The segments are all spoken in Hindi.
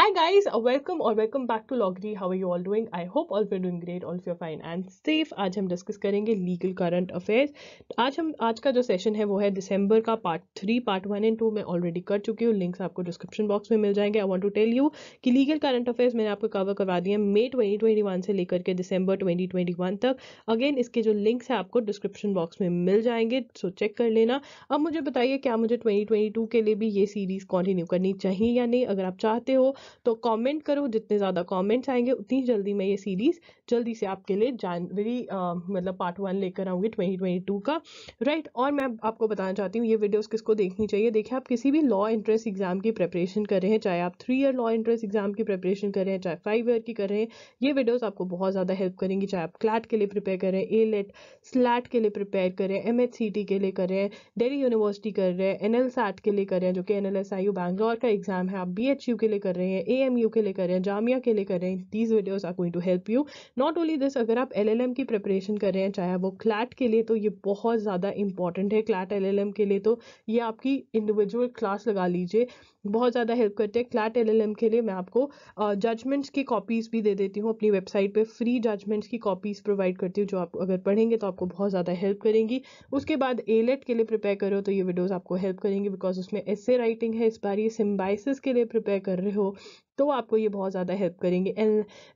Hi guys, welcome or welcome back to Logri. How are you all doing? I hope all you're doing great, all you're fine and safe. आज हम डिस्कस करेंगे लीगल करंट अफेयर्स आज हम आज का जो सेशन है वो है दिसंबर का part three part one and two मैं ऑलरेडी कर चुकी हूँ लिंक्स आपको डिस्क्रिप्शन बॉक्स में मिल जाएंगे I want to tell you कि लीगल करंट अफेयर्स मैंने आपको कवर करवा दिए मे ट्वेंटी ट्वेंटी वन से लेकर के दिसंबर ट्वेंटी ट्वेंटी वन तक अगेन इसके जो लिंक्स हैं आपको डिस्क्रिप्शन बॉक्स में मिल जाएंगे सो चेक कर लेना अब मुझे बताइए क्या मुझे ट्वेंटी ट्वेंटी टू के लिए भी ये सीरीज कॉन्टिन्यू करनी चाहिए या नहीं अगर आप चाहते हो तो कमेंट करो जितने ज़्यादा कमेंट्स आएंगे उतनी जल्दी मैं ये सीरीज़ जल्दी से आपके लिए जनवरी मतलब पार्ट वन लेकर आऊँगी ट्वेंटी ट्वेंटी टू का राइट और मैं आपको बताना चाहती हूँ ये वीडियोज किसको देखनी चाहिए देखिए आप किसी भी लॉ एंट्रेंस एग्ज़ाम की प्रेपरेशन कर रहे हैं चाहे आप three year law entrance exam की प्रेपरेशन कर रहे हैं चाहे फाइव ईयर की कर रहे हैं ये वीडियोज़ आपको बहुत ज़्यादा हेल्प करेंगी चाहे आप क्लैट के लिए प्रिपेयर करें ए लेट स्लैट के लिए प्रिपेयर करें एम के लिए कर रहे हैं यूनिवर्सिटी कर रहे हैं एन के लिए कर रहे हैं जो कि एन एल बैंगलोर का एग्ज़ाम है आप बी के लिए कर रहे हैं हैं ए के लिए कर रहे हैं जामिया के लिए कर रहे हैं these videos are going to help you not only this अगर आप एल की प्रिपरेशन कर रहे हैं चाहे वो क्लैट के लिए तो ये बहुत ज़्यादा इंपॉर्टेंट है क्लैट एल के लिए तो ये आपकी इंडिविजुअल क्लास लगा लीजिए बहुत ज़्यादा हेल्प करते हैं क्लैट एल के लिए मैं आपको जजमेंट्स uh, की कॉपीज़ भी दे देती हूँ अपनी वेबसाइट पे फ्री जजमेंट्स की कॉपीज़ प्रोवाइड करती हूँ जो आप अगर पढ़ेंगे तो आपको बहुत ज़्यादा हेल्प करेंगी उसके बाद एलेट e के लिए प्रिपेयर करो तो ये वीडियोज़ आपको हेल्प करेंगी बिकॉज उसमें ऐसे राइटिंग है इस बार ये सिम्बाइसिस के लिए प्रिपेयर कर रहे हो तो आपको ये बहुत ज़्यादा हेल्प करेंगे एन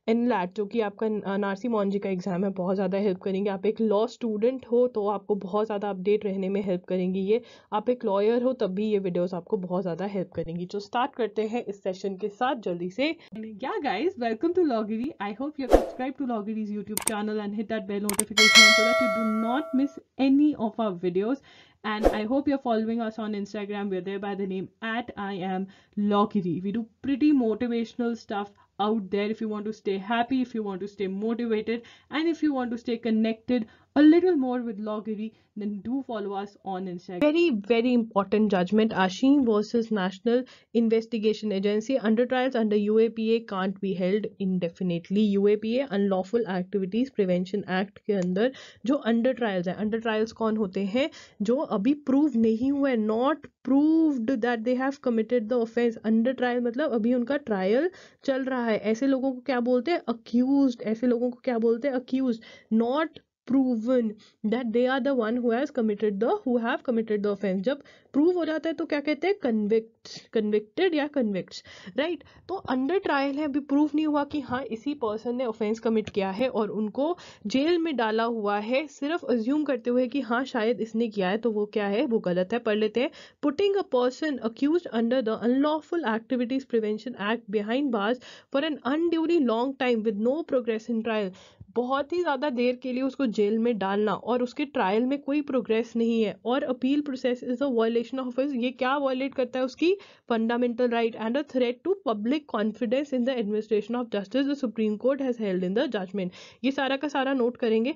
एन लैट जो कि आपका नारसी मोहन जी का एग्ज़ाम है बहुत ज़्यादा हेल्प करेंगे आप एक लॉ स्टूडेंट हो तो आपको बहुत ज़्यादा अपडेट रहने में हेल्प करेंगी ये आप एक लॉयर हो तब भी ये वीडियोस आपको बहुत ज़्यादा हेल्प करेंगी तो स्टार्ट करते हैं इस सेशन के साथ जल्दी से या guys welcome to Lawgiri I hope you subscribe to Lawgiri's YouTube channel and hit that bell notification so that you do not miss any of our videos and i hope you're following us on instagram we're there by the name at i am Lockery. we do pretty motivational stuff out there if you want to stay happy if you want to stay motivated and if you want to stay connected a little more with Loggery, then do follow us on Instagram. Very, very important judgment Ashin versus National Investigation Agency. Under trials under UAPA can't be held indefinitely. UAPA Unlawful Activities Prevention Act ke andar jo under trials hai under trials kon hote hain jo abhi prove nahi hua hai not proved that they have committed the offense under trial matlab abhi unka trial chal raha hai aise logon ko kya bolte hain accused aise logon ko kya bolte hain accused not proven that they are the one who has committed the who have committed the offence जब प्रूव हो जाता है तो क्या कहते हैं कन्विक्ट कन्विक्टेड या कन्विक्ट्स राइट right? तो अंडर ट्रायल है अभी प्रूव नहीं हुआ कि हाँ इसी पर्सन ने ऑफेंस कमिट किया है और उनको जेल में डाला हुआ है सिर्फ अज्यूम करते हुए कि हाँ शायद इसने किया है तो वो क्या है वो गलत है पढ़ लेते हैं putting a person accused under the unlawful activities prevention act behind bars for an unduly long time with no progress in trial बहुत ही ज़्यादा देर के लिए उसको जेल में डालना और उसके ट्रायल में कोई प्रोग्रेस नहीं है और appeal process is a violation of his ये क्या वायलेट करता है उसकी fundamental right and a threat to public confidence in the administration of justice the supreme court has held in the judgment ये सारा का सारा नोट करेंगे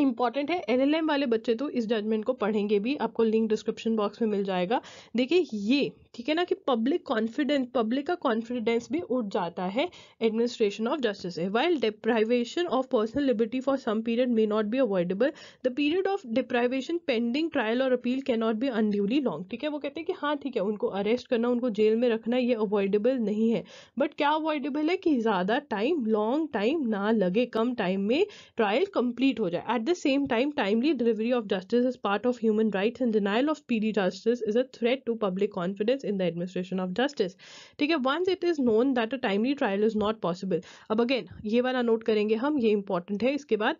इंपॉर्टेंट है एलएलएम वाले बच्चे तो इस जजमेंट को पढ़ेंगे भी आपको लिंक डिस्क्रिप्शन बॉक्स में मिल जाएगा देखिए ये ठीक है ना कि पब्लिक कॉन्फिडेंस पब्लिक का कॉन्फिडेंस भी उठ जाता है एडमिनिस्ट्रेशन ऑफ जस्टिस है while deprivation of personal liberty for some period may not be avoidable the period of deprivation pending trial और appeal cannot be unduly long ठीक है वो कहते हैं कि हाँ ठीक है उनको अरेस्ट करना उनको जेल में रखना ये अवॉइडेबल नहीं है बट क्या अवॉइडेबल है कि ज़्यादा टाइम लॉन्ग टाइम ना लगे कम टाइम में ट्रायल कंप्लीट हो जाए at the same time timely delivery of justice is part of human rights and denial of speedy justice is a threat to public confidence benefits in the administration of justice ठीक है once it is known that a timely trial is not possible अब अगेन ये वाला नोट करेंगे हम ये इंपॉर्टेंट है इसके बाद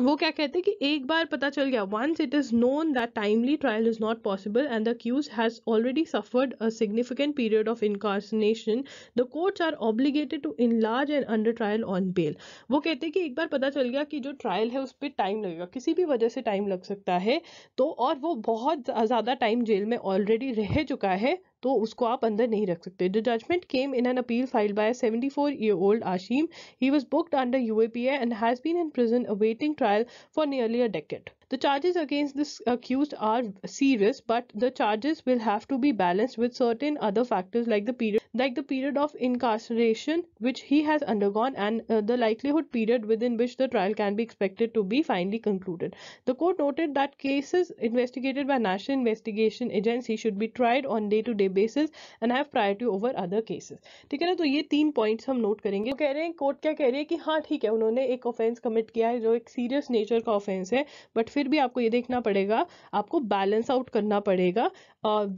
वो क्या कहते हैं कि एक बार पता चल गया once it is known that timely trial is not possible and the accused has already suffered a significant period of incarceration the courts are obligated to enlarge and under trial on bail वो कहते हैं कि एक बार पता चल गया कि जो ट्रायल है उस पर टाइम लगेगा किसी भी वजह से टाइम लग सकता है तो और वो बहुत ज़्यादा टाइम जेल में ऑलरेडी रह चुका है तो उसको आप अंदर नहीं रख सकते the judgment came in an appeal filed by 74 four year old Ashim he was booked under U and has been in present awaiting trial for nearly a decade the charges against this accused are serious but the charges will have to be balance with certain other factors like the period like the period of incarceration which he has undergone and uh, the likelihood period within which the trial can be expected to be finally concluded. The court noted that cases investigated by National Investigation Agency should be tried on day-to-day -day basis and have priority over other cases. ठीक है ना तो ये तीन पॉइंट्स हम नोट करेंगे तो कह रहे हैं कोर्ट क्या कह रही है कि हाँ ठीक है उन्होंने एक ऑफेंस कमिट किया है जो एक सीरियस नेचर का ऑफेंस है बट फिर भी आपको ये देखना पड़ेगा आपको बैलेंस आउट करना पड़ेगा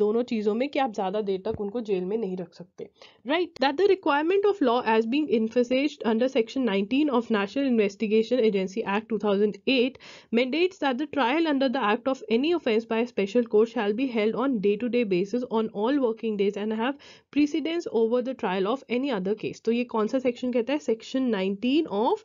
दोनों चीज़ों में कि आप ज़्यादा देर तक उनको जेल में नहीं रख सकते सकते right that the requirement of law has been emphasized under section 19 of national investigation agency act 2008 mandates that the trial under the act of any offence by special court shall be held on day to day basis on all working days and have precedence over the trial of any other case तो ये कौन सा सेक्शन कहता है section 19 of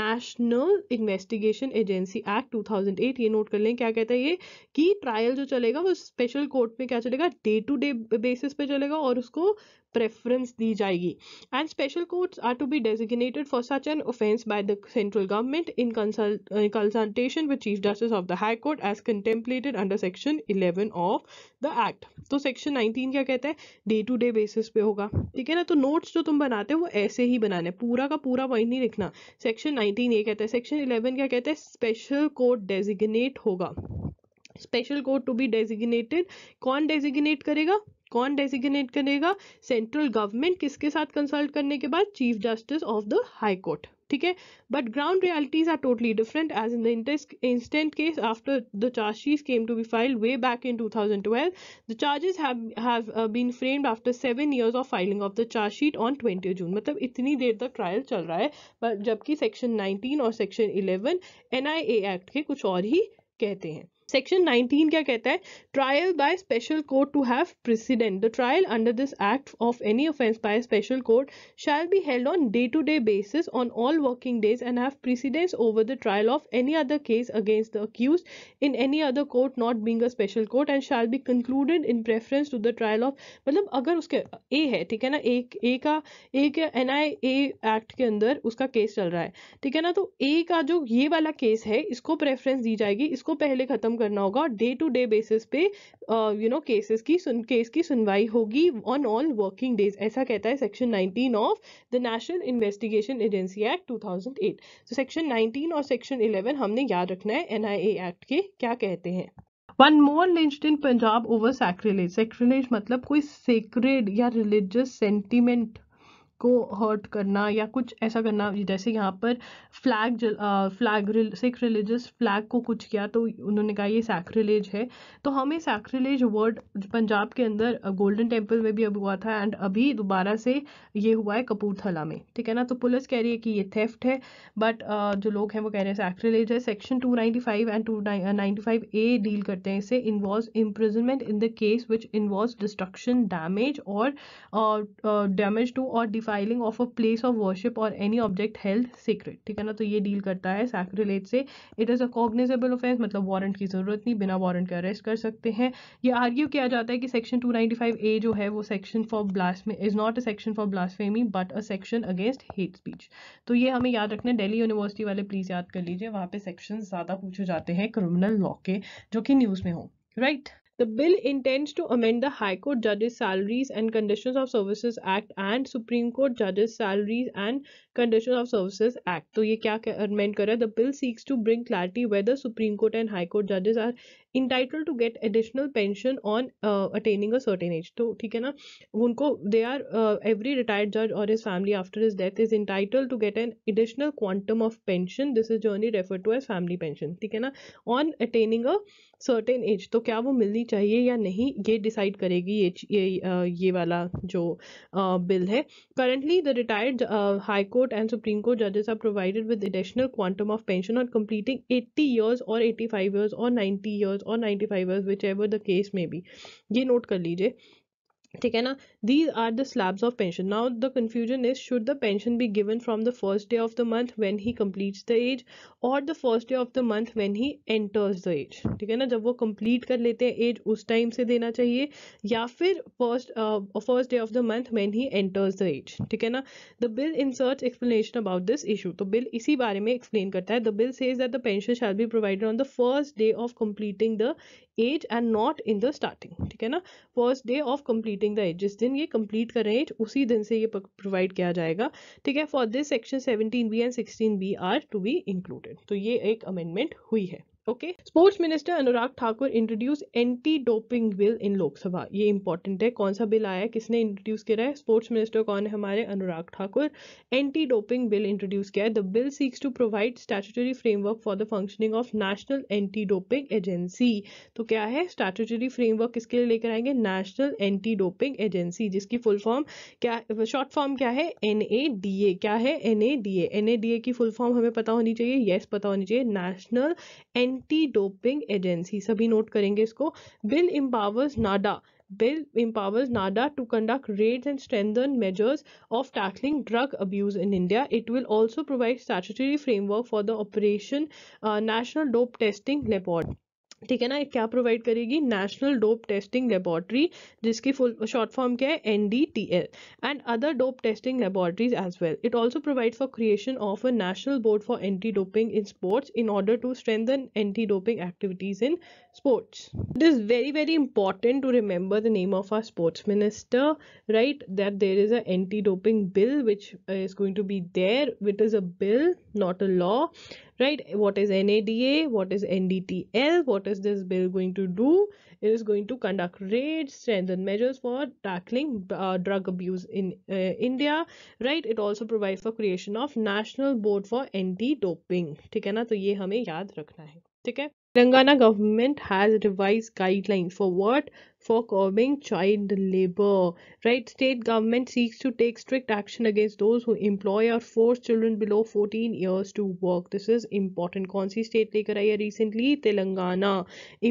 national investigation agency act 2008 ये नोट कर लें क्या कहता है ये कि ट्रायल जो चलेगा वो स्पेशल कोर्ट में क्या चलेगा डे टू डे बेसिस पे चलेगा और उसको प्रेफरेंस दी जाएगी and special courts are to be designated for such an offence by the central government in consultation with chief justice of the high court as contemplated under section eleven of the act तो सेक्शन नाइनटीन क्या कहता है डे टू डे बेसिस पे होगा ठीक है ना तो नोट्स जो तुम बनाते हो वो ऐसे ही बनाने पूरा का पूरा पॉइंट नहीं लिखना सेक्शन नाइनटीन ये कहता है सेक्शन इलेवन क्या कहता है स्पेशल कोर्ट डेजिग्नेट होगा special court to be designated कौन डेजिग्नेट करेगा कौन डेजिग्नेट करेगा सेंट्रल गवर्नमेंट किसके साथ कंसल्ट करने के बाद chief justice of the high court ठीक है but ground realities are totally different as in the instant case after the charges came to be filed way back in 2012 thousand charges have have uh, been framed after 7 years of filing of the charge sheet on मतलब इतनी देर तक ट्रायल चल रहा है जबकि सेक्शन 19 और सेक्शन 11 ए एक्ट के कुछ और ही कहते हैं सेक्शन 19 क्या कहता है trial by special court to have president the trial under this act of any offence by special court shall be held on day to day basis on all working days and have precedence over the trial of any other case against the accused in any other court not being a special court and shall be concluded in preference to the trial of मतलब अगर उसके ए है ठीक है ना एक ए का ए के एन आई ए एक्ट के अंदर उसका केस चल रहा है ठीक है ना तो ए का जो ये वाला केस है इसको प्रेफरेंस दी जाएगी इसको पहले खत्म करना होगा और डे टू डे बेसिस पे यू नो केसेस की सुन केस की सुनवाई होगी ऑन ऑल वर्किंग डेज ऐसा कहता है section 19 of the national investigation agency act 2008 तो सेक्शन 19 और सेक्शन 11 हमने याद रखना है एनआईए एक्ट के क्या कहते हैं one more lynched in Punjab over sacrilege sacrilege मतलब कोई सेक्रेड या रिलीजियस सेंटिमेंट को हर्ट करना या कुछ ऐसा करना जैसे यहाँ पर flag flag Sikh religious flag को कुछ किया तो उन्होंने कहा ये सैक्रिलेज है तो हमें सैक्रिलेज वर्ड पंजाब के अंदर गोल्डन टेम्पल में भी अब हुआ था एंड अभी दोबारा से ये हुआ है कपूरथला में ठीक है ना तो पुलिस कह रही है कि ये थेफ्ट है बट जो लोग हैं वो कह रहे हैं सैक्रिलेज है section two and two A deal करते हैं इसे involve imprisonment in the case which involve destruction damage or damage to or defiling of a place of worship or any object held sacred ठीक है ना तो ये डील करता है सैक्रिलेज से it is a cognizable offence मतलब वारंट की ज़रूरत नहीं बिना वारंट के अरेस्ट कर सकते हैं ये आर्ग्यू किया जाता है कि सेक्शन टू ए जो है वो section for blast is not a section for blasphemy but a section against hate speech तो ये हमें याद रखना है डेली यूनिवर्सिटी वाले प्लीज़ याद कर लीजिए वहाँ पे सेक्शन ज़्यादा पूछे जाते हैं क्रिमिनल लॉ के जो कि न्यूज़ में हो right right? The bill intends to amend the High Court Judges' Salaries and Conditions of Services Act and Supreme Court Judges' Salaries and Conditions of Services Act. So, ये क्या The bill seeks to bring clarity whether Supreme Court and High Court judges are entitled to get additional pension on attaining a certain age तो ठीक है ना उनको दे आर एवरी रिटायर्ड जज और his family after his death is entitled to get an additional quantum of pension this is जर्नी refer to as family pension ठीक है ना on attaining a certain age तो क्या वो मिलनी चाहिए या नहीं ये डिसाइड करेगी ये ये, uh, ये वाला जो बिल uh, है currently the retired high court and supreme court जजेस are provided with additional quantum of pension on completing 80 years or 85 years or 90 years hours or ninety five hours whichever the case में भी ये नोट कर लीजिए ठीक है ना these are the slabs of pension now the confusion is should the pension be given from the first day of the month when he completes the age or the first day of the month when he enters the age ठीक है ना जब वो कंप्लीट कर लेते हैं एज उस टाइम से देना चाहिए या फिर first first day of the month when he enters the age ठीक है ना the bill in search explanation about this issue तो बिल इसी बारे में एक्सप्लेन करता है the bill says that the pension shall be provided on the first day of completing the age and not in the starting ठीक है ना first day of completing the age जिस दिन ये कंप्लीट कर रहे हैं एज उसी दिन से ये प्रोवाइड किया जाएगा ठीक है for this section seventeen B and sixteen B are to be included तो ये एक अमेंडमेंट हुई है okay sports minister Anurag Thakur introduce anti doping bill in Lok Sabha ये इंपॉर्टेंट है कौन सा बिल आया किसने इंट्रोड्यूस किया है स्पोर्ट्स मिनिस्टर कौन है हमारे Anurag Thakur anti doping bill introduce किया है the bill seeks to provide statutory framework for the functioning of national anti doping agency तो क्या है स्टैट्यूटरी फ्रेमवर्क किसके लिए लेकर आएंगे नेशनल एंटी डोपिंग एजेंसी जिसकी फुल फॉर्म क्या शॉर्ट फॉर्म क्या है एन क्या है एन ए की फुल फॉर्म हमें पता होनी चाहिए येस yes, पता होनी चाहिए national an anti doping agency सभी नोट करेंगे इसको bill empowers NADA bill empowers NADA to conduct raids and strengthen measures of tackling drug abuse in India it will also provide statutory framework for the operation national dope testing laboratory ठीक है ना क्या प्रोवाइड करेगी नेशनल डोप टेस्टिंग लेबॉर्ट्री जिसकी फुल शॉर्ट फॉर्म क्या है N D T L and other dope testing laboratories as well it also provide for creation of a national board for anti doping in sports in order to strengthen anti doping activities in sports it is very very important to remember the name of our sports minister right that there is a anti doping bill which is going to be there with is a bill not a law right what is nada what is ndtl what is this bill going to do it is going to conduct raids strengthen measures for tackling uh, drug abuse in uh, india right it also provides for creation of national board for anti doping ठीक है na to ye hame yaad rakhna hai theek hai telangana government has revised guidelines for what for curbing child labor right state government seeks to take strict action against those who employ or force children below 14 years to work this is important कौन सी state लेकर आई है recently Telangana.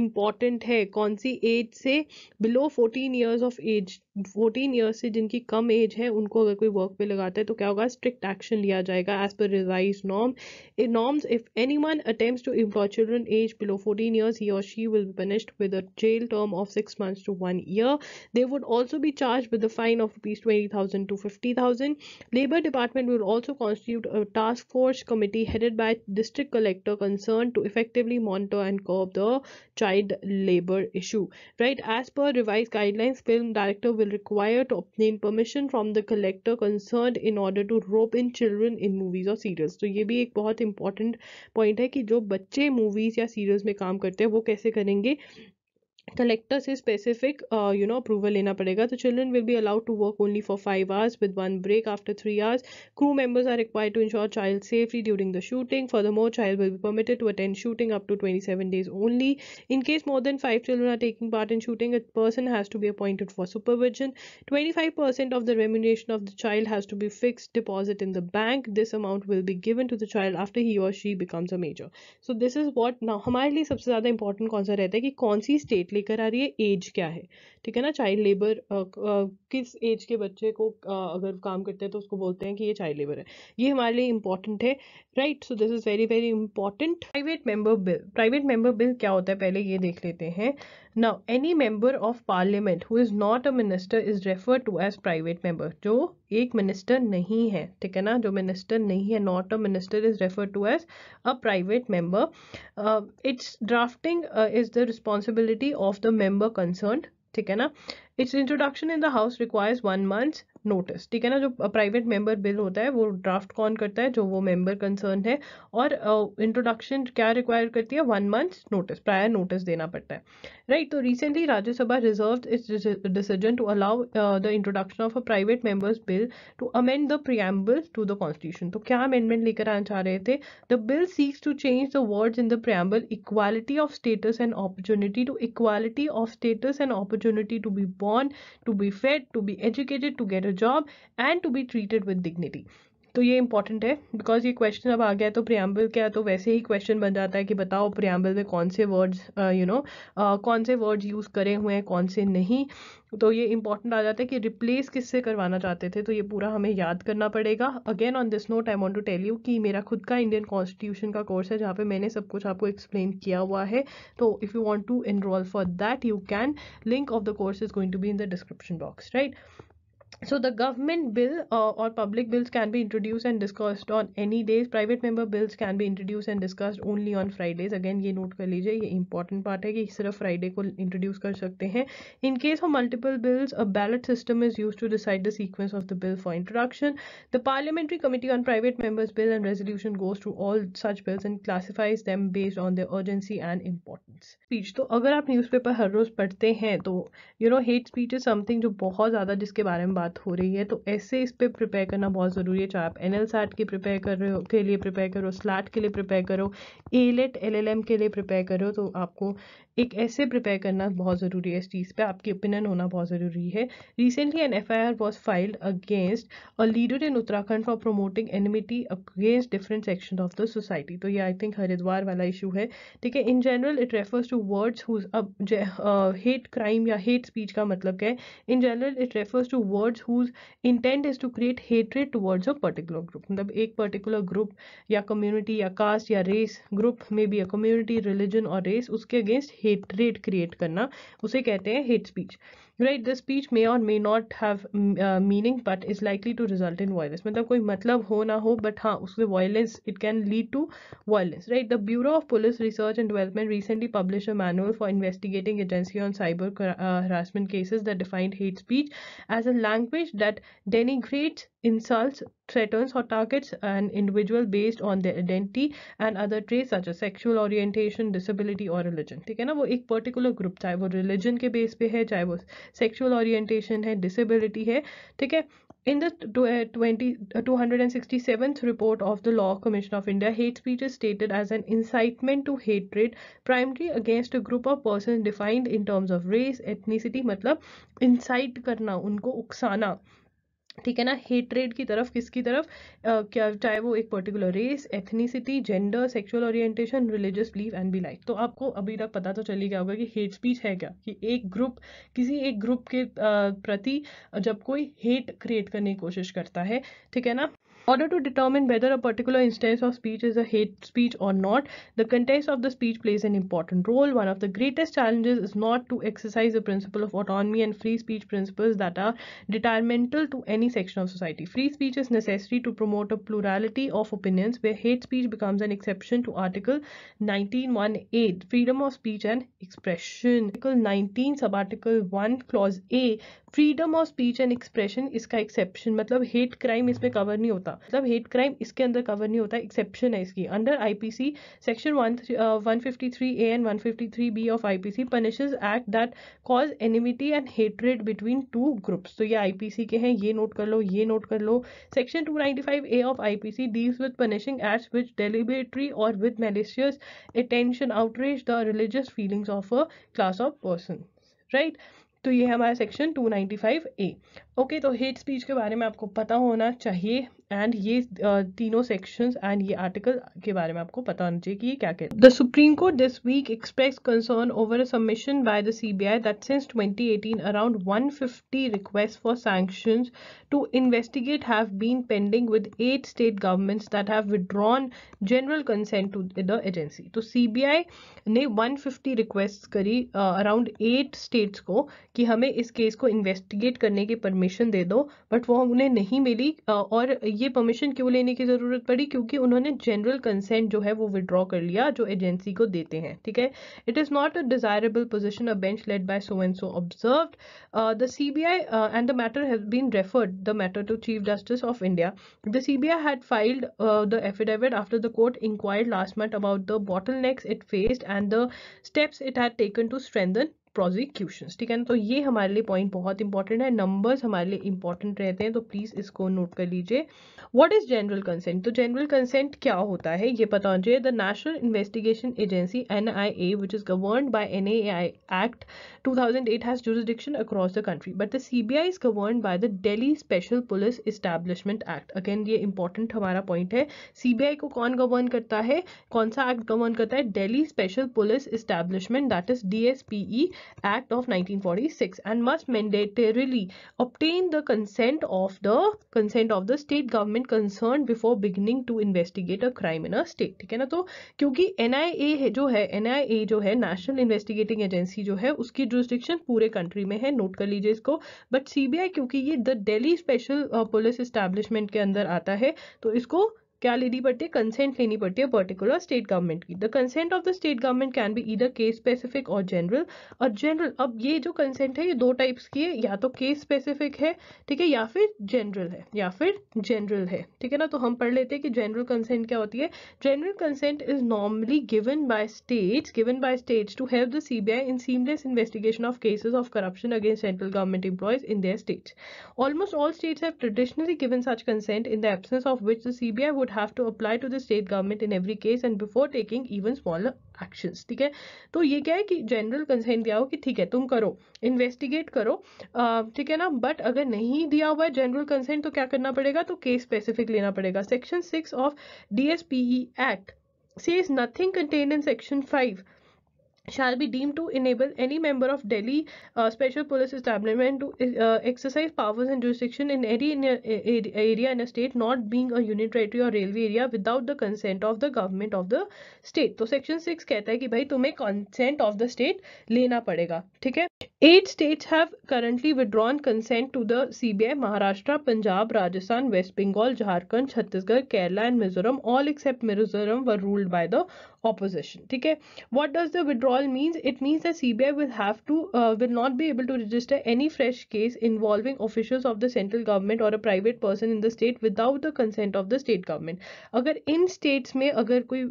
important hai. कौन सी age se below 14 years of age 14 years se jinki kam age hai, unko agar koi work pe lagata hai, to kya hoga? Strict action liya jayega as per revised norm. In norms, if anyone attempts to employ children age below 14 years, he or she will be punished with a jail term of 6 months to one year. They would also be charged with a fine of rupees 20,000 to 50,000. Labor Department will also constitute a task force committee headed by district collector concerned to effectively monitor and curb the child labor issue. Right, as per revised guidelines, film director will require to obtain permission from the collector concerned in order to rope in children in movies or serials. So, ये भी एक बहुत important point है कि जो बच्चे movies या serials में काम करते हैं वो कैसे करेंगे कलेक्टर से स्पेसिफिक यू नो अप्रूवल लेना पड़ेगा तो children will be allowed to work only for five hours with one break after three hours crew members are required to ensure child safety during the shooting for the more child will be permitted to attend shooting up to twenty seven days only in case more than five children are taking part in shooting a person has to be appointed for supervision twenty five percent of the remuneration of the child has to be fix deposit in the bank this amount will be given to the child after he or she becomes a major so this is what हमारे लिए सबसे ज़्यादा इंपॉर्टेंट कौन सा रहता है कि कौन सी स्टेट लेकर आ रही है एज क्या है ठीक है ना चाइल्ड लेबर किस एज के बच्चे को अगर काम करते हैं तो उसको बोलते हैं कि ये चाइल्ड लेबर है ये हमारे लिए इंपॉर्टेंट है right so this is very very important private member bill private member bill क्या होता है पहले ये देख लेते हैं Now, any member of parliament who is not a minister is referred to as private member. जो एक minister नहीं है ठीक है ना जो minister नहीं है not a minister is referred to as a private member. Uh, its drafting uh, is the responsibility of the member concerned. ठीक है ना Its introduction in the house requires one month notice ठीक है ना जो प्राइवेट मेंबर बिल होता है वो ड्राफ्ट कौन करता है जो वो मेंबर कंसर्न है और इंट्रोडक्शन uh, क्या रिक्वायर करती है one month notice prior notice देना पड़ता है राइट तो recently Rajya Sabha reserve its decision to allow the introduction of a private members bill to amend the preamble to the constitution तो क्या अमेंडमेंट लेकर आना चाह रहे थे the bill seeks to change the words in the preamble equality of status and opportunity to equality of status and opportunity to be born to be fade to be educated to get a job and to be treated with dignity तो ये इंपॉर्टेंट है बिकॉज ये क्वेश्चन अब आ गया तो प्रियाम्बल क्या तो वैसे ही क्वेश्चन बन जाता है कि बताओ प्रियाम्बल में कौन से वर्ड्स यू नो कौन से वर्ड्स यूज़ करे हुए हैं कौन से नहीं तो ये इंपॉर्टेंट आ जाता है कि रिप्लेस किससे करवाना चाहते थे तो ये पूरा हमें याद करना पड़ेगा again on this note I want to tell you कि मेरा खुद का इंडियन कॉन्स्टिट्यूशन का कोर्स है जहाँ पे मैंने सब कुछ आपको एक्सप्लेन किया हुआ है तो if you want to enroll for that you can link of the course is going to be in the description box right so the government bill uh, or public bills can be introduced and discussed on any days private member bills can be introduced and discussed only on fridays again ये note कर लीजिए ये important part है कि सिर्फ friday को introduce कर सकते हैं in case of multiple bills a ballot system is used to decide the sequence of the bill for introduction the parliamentary committee on private members bill and resolution goes through all such bills and classifies them based on their urgency and importance speech तो अगर आप newspaper हर रोज पढ़ते हैं तो you know hate speech is something जो बहुत ज़्यादा जिसके बारे में बात हो रही है तो ऐसे इस पर प्रिपेयर करना बहुत ज़रूरी है चाहे आप एन एल सैट की प्रिपेयर कर रहे हो के लिए प्रिपेयर करो स्लैट के लिए प्रिपेयर करो एलेट एल एल एम के लिए प्रिपेयर करो तो आपको एक ऐसे प्रिपेयर करना बहुत ज़रूरी है इस चीज़ पे आपकी ओपिनियन होना बहुत ज़रूरी है recently an F I R was filed against a leader in Uttarakhand for promoting enmity against different section of the society तो ये आई थिंक हरिद्वार वाला इशू है ठीक है in general it refers to words of hate crime या हेट स्पीच का मतलब क्या है in general it refers to word words whose intent is to create hatred towards a particular group मतलब एक पर्टिकुलर ग्रुप या कम्युनिटी या कास्ट या race group may be a community religion or race उसके अगेंस्ट हेटरेट क्रिएट करना उसे कहते हैं hate speech right the speech may or may not have mm, uh, meaning but is likely to result in violence matlab koi matlab ho na ho but ha usse violence it can lead to violence right the bureau of police research and development recently published a manual for investigating agency on cyber uh, harassment cases that defined hate speech as a language that denigrates insults threatens or targets an individual based on their identity and other traits such as sexual orientation disability or religion ठीक है ना वो एक पर्टिकुलर ग्रुप चाहे वो रिलीजन के बेस पे है चाहे वो सेक्सुअल ओरिएंटेशन है डिसेबिलिटी है ठीक है In the 20, 267th report of the Law Commission of India, hate speech is stated as an incitement to hatred primarily against a group of persons defined in terms of race, ethnicity, मतलब incite करना उनको उकसाना ठीक है ना हेटरेड की तरफ किसकी तरफ uh, क्या चाहे वो एक particular race ethnicity gender sexual orientation religious believe and be like तो आपको अभी तक पता तो चल ही गया होगा कि हेट स्पीच है क्या कि एक ग्रुप किसी एक ग्रुप के uh, प्रति जब कोई हेट क्रिएट करने की कोशिश करता है ठीक है ना order to determine whether a particular instance of speech is a hate speech or not, the context of the speech plays an important role. One of the greatest challenges is not to exercise the principle of autonomy and free speech principles that are detrimental to any section of society. Free speech is necessary to promote a plurality of opinions where hate speech becomes an exception to Article 19.1.8, freedom of speech and expression. Article 19, subarticle 1, clause A, freedom of speech and expression is ka exception मतलब hate crime इसमें cover नहीं होता होता मतलब हेट क्राइम इसके अंदर कवर नहीं होता एक्सेप्शन है इसकी under IPC section one fifty three A and one fifty three B of IPC punishes act that cause enmity and hatred between two groups तो ये आईपीसी के हैं ये नोट कर लो ये नोट कर लो section two ninety five A of IPC deals with punishing act which deliberately और with malicious attention outrage the religious feelings of a class of person right तो ये है हमारा सेक्शन 295 ए ओके तो हेट स्पीच के बारे में आपको पता होना चाहिए एंड ये uh, तीनों सेक्शन एंड ये आर्टिकल के बारे में आपको पता होना चाहिए कि ये क्या कहते हैं the supreme Court this week express concern over submission by the C B I that since twenty eighteen around one fifty request for sanctions to investigate have been pending with eight state governments that have withdrawn general consent to the agency तो सी बी आई ने वन फिफ्टी रिक्वेस्ट करी अराउंड एट स्टेट्स को कि हमें इस केस को इन्वेस्टिगेट करने की परमिशन दे दो बट वो उन्हें नहीं मिली uh, और ये परमिशन क्यों लेने की ज़रूरत पड़ी क्योंकि उन्होंने जनरल कंसेंट जो है वो विड्रॉ कर लिया जो एजेंसी को देते हैं ठीक है it is not a desirable position a bench led by so and so observe the C B I and the matter has been referred the matter to Chief justice of India the C B I had filed the affidavit after the court inquired last month about the bottlenecks it faced and the steps it had taken to strengthen prosecutions ठीक है ना तो ये हमारे लिए पॉइंट बहुत इंपॉर्टेंट है नंबर्स हमारे लिए इंपॉर्टेंट रहते हैं तो प्लीज़ इसको नोट कर लीजिए व्हाट इज़ जनरल कंसेंट तो जनरल कंसेंट क्या होता है ये पता होना चाहिए the national investigation Agency N I A which is govern by N A I act 2008 has jurisdiction across the country, but the CBI is governed by the Delhi Special Police Establishment Act. Again, ye important hamara point hai CBI ko kon govern karta hai kaun sa act govern karta hai Delhi Special Police Establishment, that is DSPE Act of 1946, and must mandatorily obtain the consent of the consent of the state government concerned before beginning to investigate a crime in a state. theek hai na to kyunki NIA jo hai NIA jo hai National Investigating Agency jo hai uski jurisdiction पूरे कंट्री में है नोट कर लीजिए इसको बट सीबीआई क्योंकि ये the Delhi Special Police Establishment के अंदर आता है तो इसको क्या लेनी पड़ती है कंसेंट लेनी पड़ती है पर्टिकुलर स्टेट गवर्नमेंट की the consent of the state government can be either case specific और जनरल और जनरल अब ये जो कंसेंट है ये दो टाइप्स की है या तो केस स्पेसिफिक है ठीक है या फिर जनरल है या फिर जनरल है ठीक है ना तो हम पढ़ लेते हैं कि जनरल कंसेंट क्या होती है general consent is normally given by states given by states to help the C in seamless investigation of cases of corruption against central government employees in their states almost all states have traditionally given such consent in the absence of which the CBI would have to apply to the state government in every case and before taking even smaller actions ठीक है तो ये क्या है कि जनरल कंसेंट दिया हो कि ठीक है तुम करो इन्वेस्टिगेट करो ठीक है ना बट अगर नहीं दिया हुआ है जनरल कंसेंट तो क्या करना पड़ेगा तो केस स्पेसिफिक लेना पड़ेगा section six of D S P E act says nothing contained in section 5 shall be deemed to enable any member of Delhi uh, special police establishment to uh, exercise powers and jurisdiction in any in a, a, area in a state not being a unitary or railway area without the consent of the government of the state तो section 6 कहता है कि भाई तुम्हें consent of the state लेना पड़ेगा ठीक है eight states have currently withdrawn consent to the CBI Maharashtra Punjab Rajasthan West Bengal Jharkhand Chhattisgarh Kerala and Mizoram all except Mizoram were ruled by the opposition okay what does the withdrawal means it means that cbi will have to uh, will not be able to register any fresh case involving officials of the central government or a private person in the state without the consent of the state government agar in states mein agar koi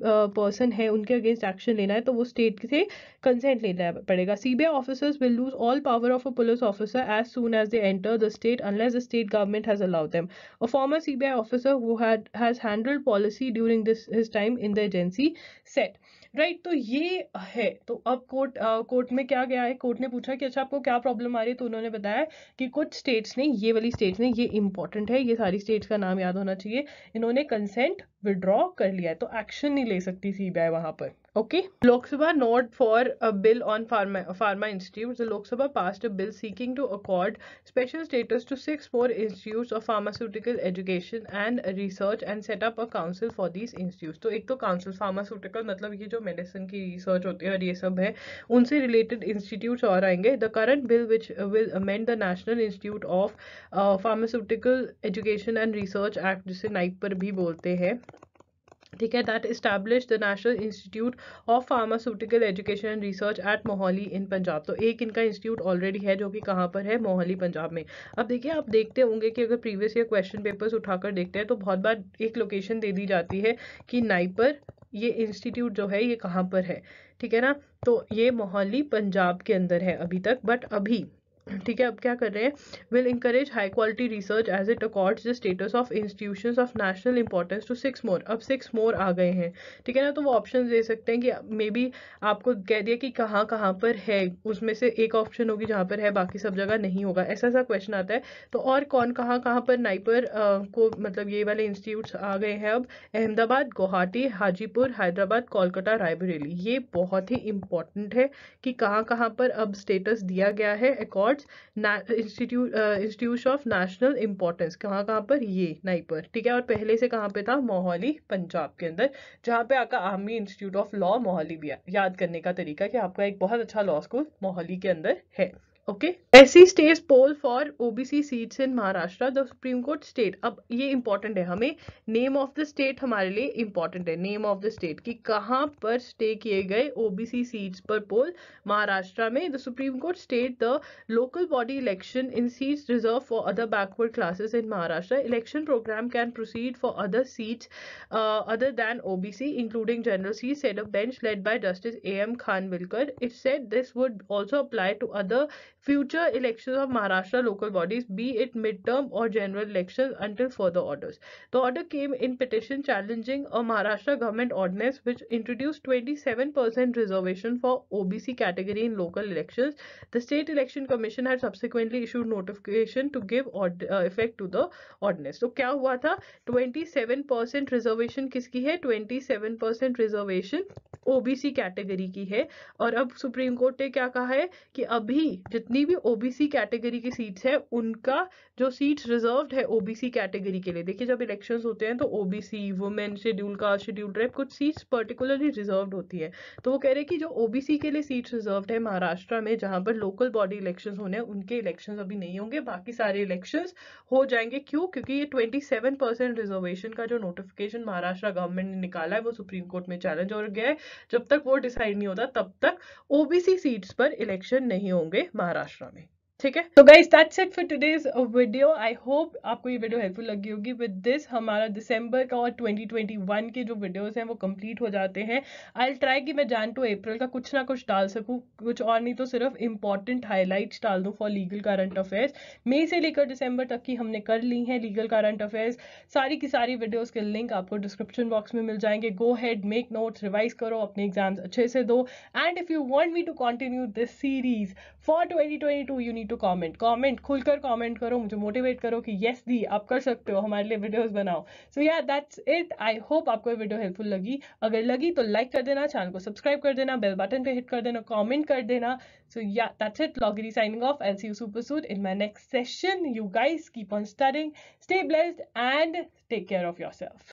person hai against action lena hai to state se consent lena padega cbi officers will lose all power of a police officer as soon as they enter the state unless the state government has allowed them a former cbi officer who had has handled policy during this his time in the agency right right, तो ये है तो अब कोर्ट कोर्ट में क्या गया है कोर्ट ने पूछा कि अच्छा आपको क्या प्रॉब्लम आ रही है तो उन्होंने बताया कि कुछ स्टेट्स ने ये वाली स्टेट्स ने ये इंपॉर्टेंट है ये सारी स्टेट्स का नाम याद होना चाहिए इन्होंने कंसेंट विड्रॉ कर लिया है तो एक्शन नहीं ले सकती सी बी आई वहाँ पर Okay. Lok Sabha note for a bill on pharma, pharma institutes. The Lok Sabha passed a bill seeking to accord special status to six more institutes of pharmaceutical education and research and set up a council for these institutes. तो एक तो council pharmaceutical मतलब ये जो medicine की research होती है और ये सब है उनसे related institutes और आएंगे. The current bill which will amend the National Institute of uh, Pharmaceutical Education and Research Act जिसे नाइट पर भी बोलते हैं ठीक है that establish the National Institute of Pharmaceutical Education and Research at Mohali in Punjab तो एक इनका इंस्टीट्यूट ऑलरेडी है जो कि कहाँ पर है मोहाली पंजाब में अब देखिए आप देखते होंगे कि अगर प्रीवियस ईयर क्वेश्चन पेपर्स उठाकर देखते हैं तो बहुत बार एक लोकेशन दे दी जाती है कि नाइपर ये इंस्टीट्यूट जो है ये कहाँ पर है ठीक है ना तो ये मोहाली पंजाब के अंदर है अभी तक बट अभी ठीक है अब क्या कर रहे हैं will encourage high quality research as it accords the status of institution of national importance to six more अब सिक्स मोर आ गए हैं ठीक है ना तो वो ऑप्शन दे सकते हैं कि मे बी आपको कह दिया कि कहाँ कहाँ पर है उसमें से एक ऑप्शन होगी जहाँ पर है बाकी सब जगह नहीं होगा ऐसा ऐसा क्वेश्चन आता है तो और कौन कहाँ कहाँ पर नाइपर आ, को मतलब ये वाले इंस्टीट्यूट आ गए हैं अब अहमदाबाद गुवाहाटी हाजीपुर हैदराबाद कोलकाता रायबरेली ये बहुत ही इंपॉर्टेंट है कि कहाँ कहाँ पर अब स्टेटस दिया गया है accord records institute of national importance कहाँ कहाँ पर ये नाई पर ठीक है और पहले से कहाँ पे था मोहाली पंजाब के अंदर जहाँ पे आपका Army Institute of Law Mohali भी याद करने का तरीका कि आपका एक बहुत अच्छा लॉ स्कूल मोहाली के अंदर है okay SC stays poll for OBC seats in Maharashtra the supreme Court stayed अब ये इंपॉर्टेंट है हमें नेम ऑफ द स्टेट हमारे लिए इंपॉर्टेंट है नेम ऑफ द स्टेट कि कहां पर स्टे किए गए ओबीसी सीट्स पर पोल महाराष्ट्र में the supreme Court stayed the local body election in seats reserve for other backward classes in Maharashtra election program can proceed for other seats other than OBC including general C set a bench led by justice A M Khanwilkar it said this would also apply to other future election of Maharashtra local bodies be it mid term और general election until further orders the order came in petition challenging a Maharashtra government ordinance which introduce twenty seven percent reservation for OBC category in local election the State Election Commission had subsequently issued notification to give effect to the ordinance तो क्या हुआ था ट्वेंटी सेवन परसेंट रिजर्वेशन किसकी है twenty seven percent reservation OBC category की है और अब सुप्रीम कोर्ट ने क्या कहा है कि अभी जितने जितनी भी ओबीसी कैटेगरी की सीट्स है उनका जो सीट्स रिजर्व्ड है ओबीसी कैटेगरी के लिए देखिए जब इलेक्शन होते हैं तो OBC women schedule caste schedule tribe कुछ सीट्स पर्टिकुलरली रिजर्व्ड होती है तो वो कह रहे हैं कि जो ओबीसी के लिए सीट्स रिजर्व्ड है महाराष्ट्र में जहां पर लोकल बॉडी इलेक्शन होने हैं उनके इलेक्शन अभी नहीं होंगे बाकी सारे इलेक्शन हो जाएंगे क्यों क्योंकि ये ट्वेंटी रिजर्वेशन का जो नोटिफिकेशन महाराष्ट्र गवर्नमेंट ने निकाला है वो सुप्रीम कोर्ट में चैलेंज हो गया है जब तक वो डिसाइड नहीं होता तब तक ओबीसी सीट्स पर इलेक्शन नहीं होंगे महाराष्ट्र আশ্রমে ठीक है तो guys that's it for today's video I hope आपको ये वीडियो हेल्पफुल लगी होगी विद दिस हमारा दिसंबर का और 2021 के जो वीडियोस हैं वो कंप्लीट हो जाते हैं आई ट्राई कि मैं जान टू तो अप्रैल का कुछ ना कुछ डाल सकूँ कुछ और नहीं तो सिर्फ इंपॉर्टेंट हाईलाइट्स डाल दूं फॉर लीगल करंट अफेयर्स मई से लेकर दिसंबर तक की हमने कर ली हैं लीगल करंट अफेयर्स सारी की सारी वीडियोज़ के लिंक आपको डिस्क्रिप्शन बॉक्स में मिल जाएंगे go ahead make notes revise करो अपने एग्जाम्स अच्छे से दो and if you want me to continue this series for twenty twenty two you need need to comment comment खुलकर कॉमेंट करो मुझे मोटिवेट करो कि येस दी आप कर सकते हो हमारे लिए वीडियोज बनाओ सो yeah that's it I hope आपको ये वीडियो हेल्पफुल लगी अगर लगी तो लाइक कर देना चैनल को सब्सक्राइब कर देना बेल बटन पर हिट कर देना कॉमेंट कर देना सो या दैट्स इट लॉगरी signing off L C U super soon in my next session you guys keep on studying stay blessed and take care of your self